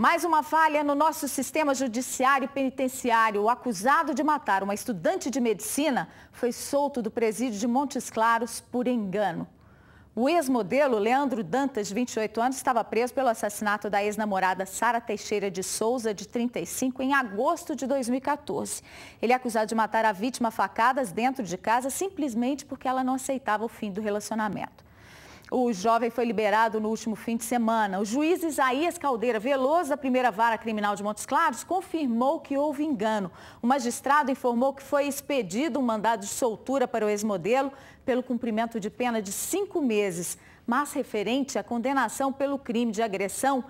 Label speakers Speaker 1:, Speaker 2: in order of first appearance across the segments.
Speaker 1: Mais uma falha no nosso sistema judiciário e penitenciário. O acusado de matar uma estudante de medicina foi solto do presídio de Montes Claros por engano. O ex-modelo Leandro Dantas, de 28 anos, estava preso pelo assassinato da ex-namorada Sara Teixeira de Souza, de 35, em agosto de 2014. Ele é acusado de matar a vítima facadas dentro de casa simplesmente porque ela não aceitava o fim do relacionamento. O jovem foi liberado no último fim de semana. O juiz Isaías Caldeira Veloso, da primeira vara criminal de Montes Claros, confirmou que houve engano. O magistrado informou que foi expedido um mandado de soltura para o ex-modelo pelo cumprimento de pena de cinco meses. Mas referente à condenação pelo crime de agressão,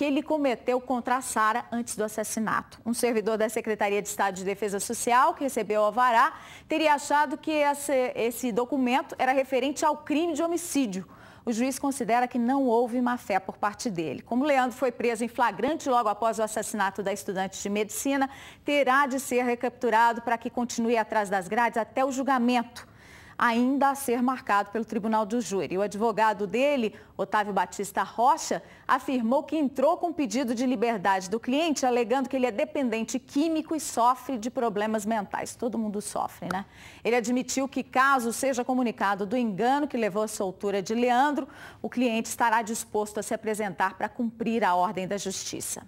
Speaker 1: que ele cometeu contra a Sara antes do assassinato. Um servidor da Secretaria de Estado de Defesa Social, que recebeu o Avará, teria achado que esse, esse documento era referente ao crime de homicídio o juiz considera que não houve má-fé por parte dele. Como Leandro foi preso em flagrante logo após o assassinato da estudante de medicina, terá de ser recapturado para que continue atrás das grades até o julgamento ainda a ser marcado pelo Tribunal do Júri. O advogado dele, Otávio Batista Rocha, afirmou que entrou com pedido de liberdade do cliente, alegando que ele é dependente químico e sofre de problemas mentais. Todo mundo sofre, né? Ele admitiu que, caso seja comunicado do engano que levou à soltura de Leandro, o cliente estará disposto a se apresentar para cumprir a ordem da justiça.